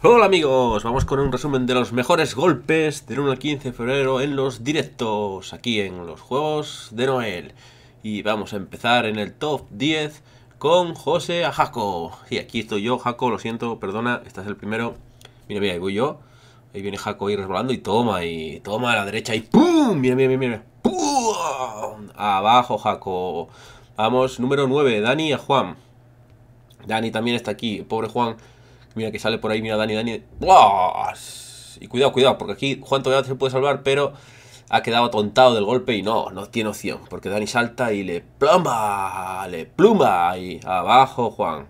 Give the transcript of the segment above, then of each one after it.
Hola amigos, vamos con un resumen de los mejores golpes del 1 al 15 de febrero en los directos aquí en los Juegos de Noel. Y vamos a empezar en el top 10 con José Jaco Y aquí estoy yo, Jaco, lo siento, perdona, estás el primero. Mira, mira, ahí voy yo. Ahí viene Jaco ahí resbalando y toma, y toma a la derecha y ¡pum! Mira, mira, mira, mira. ¡Pum! Abajo, Jaco. Vamos, número 9, Dani a Juan. Dani también está aquí, pobre Juan Mira que sale por ahí, mira Dani, Dani. Y cuidado, cuidado, porque aquí Juan todavía se puede salvar, pero ha quedado atontado del golpe y no, no tiene opción. Porque Dani salta y le plumba, le pluma ahí abajo Juan.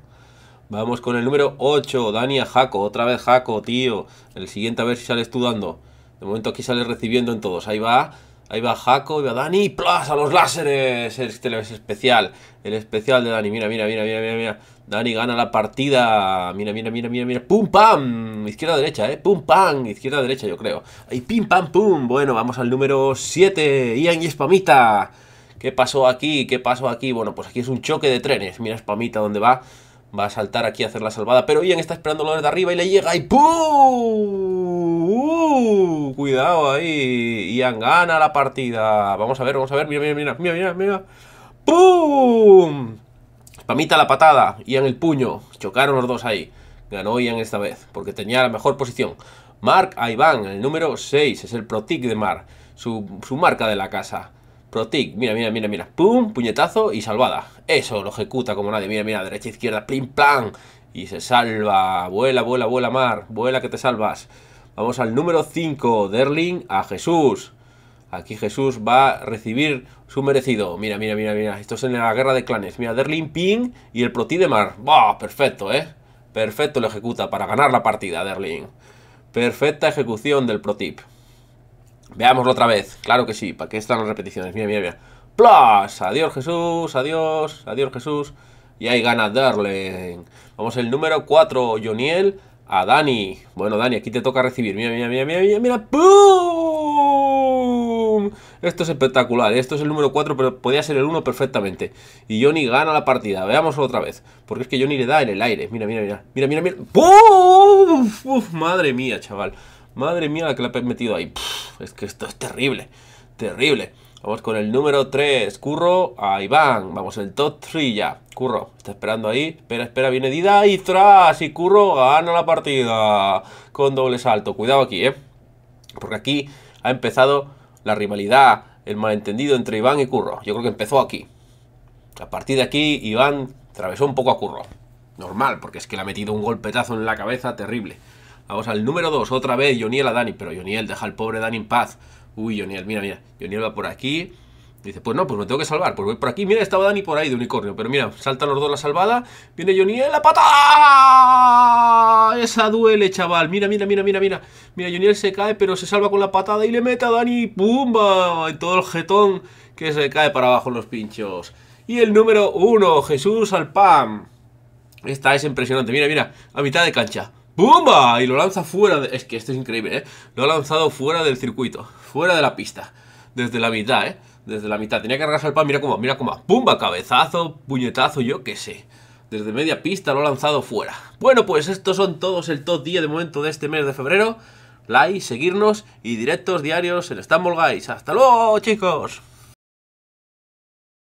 Vamos con el número 8, Dani a Jaco. Otra vez Jaco, tío. El siguiente a ver si sale estudiando De momento aquí sale recibiendo en todos. Ahí va. Ahí va Jaco, ahí va Dani, ¡plas! ¡A los láseres! Este es especial, el especial de Dani. mira, mira, mira, mira, mira. Dani gana la partida. Mira, mira, mira, mira, mira. ¡Pum, pam! Izquierda, derecha, ¿eh? ¡Pum, pam! Izquierda, derecha, yo creo. Ahí, pim, pam, pum. Bueno, vamos al número 7. Ian y Spamita. ¿Qué pasó aquí? ¿Qué pasó aquí? Bueno, pues aquí es un choque de trenes. Mira Spamita dónde va. Va a saltar aquí a hacer la salvada. Pero Ian está esperándolo desde arriba y le llega y ¡pum! Uh, cuidado ahí. Ian gana la partida. Vamos a ver, vamos a ver. Mira, mira, mira, mira, mira, mira. ¡Pum! Pamita la patada, Ian el puño. Chocaron los dos ahí. Ganó Ian esta vez, porque tenía la mejor posición. Mark Iván, el número 6, es el Protic de Mar, su, marca de la casa. Protic, mira, mira, mira, mira. Pum, puñetazo y salvada. Eso lo ejecuta como nadie. Mira, mira, derecha, izquierda, plim, plan. Y se salva. Vuela, vuela, vuela, Mar. Vuela que te salvas. Vamos al número 5, Derling a Jesús. Aquí Jesús va a recibir su merecido. Mira, mira, mira, mira. Esto es en la guerra de clanes. Mira, Derlin Ping y el protip de Mar. ¡Bah! Perfecto, ¿eh? Perfecto lo ejecuta para ganar la partida, Derling. Perfecta ejecución del Protip. Veámoslo otra vez. Claro que sí. ¿Para qué están las repeticiones? Mira, mira, mira. ¡Plas! Adiós, Jesús. Adiós. Adiós, Jesús. Y ahí gana Derlin. Vamos, el número 4, Joniel, a Dani. Bueno, Dani, aquí te toca recibir. Mira, mira, mira, mira, mira, mira. ¡Pum! esto es espectacular, esto es el número 4, pero podía ser el 1 perfectamente. Y Johnny gana la partida, veámoslo otra vez. Porque es que Johnny le da en el aire, mira, mira, mira, mira, mira, mira. madre mía, chaval, madre mía la que le ha metido ahí. es que esto es terrible, terrible. Vamos con el número 3, Curro a Iván. Vamos, el top 3 ya. Curro, está esperando ahí. Espera, espera, viene Dida y tras. Y Curro gana la partida con doble salto. Cuidado aquí, ¿eh? Porque aquí ha empezado la rivalidad, el malentendido entre Iván y Curro. Yo creo que empezó aquí. A partir de aquí, Iván atravesó un poco a Curro. Normal, porque es que le ha metido un golpetazo en la cabeza terrible. Vamos al número 2, otra vez Joniel a Dani, pero Joniel deja al pobre Dani en paz. Uy, Joniel, mira, mira, Joniel va por aquí, Dice, pues no, pues me tengo que salvar. Pues voy por aquí. Mira, estaba Dani por ahí de unicornio. Pero mira, saltan los dos la salvada. Viene Johnny en ¡eh, la patada. Esa duele, chaval. Mira, mira, mira, mira, mira. Mira, Johnny se cae, pero se salva con la patada y le mete a Dani. ¡Pumba! En todo el jetón que se cae para abajo en los pinchos. Y el número uno, Jesús al Alpam. Esta es impresionante. Mira, mira, a mitad de cancha. ¡Pumba! Y lo lanza fuera de... Es que esto es increíble, ¿eh? Lo ha lanzado fuera del circuito. Fuera de la pista. Desde la mitad, ¿eh? Desde la mitad. Tenía que cargarse el pan. Mira cómo, mira cómo. Pumba, cabezazo, puñetazo, yo qué sé. Desde media pista lo ha lanzado fuera. Bueno, pues estos son todos el top día de momento de este mes de febrero. Like, seguirnos y directos diarios en Stumble Guys. ¡Hasta luego, chicos!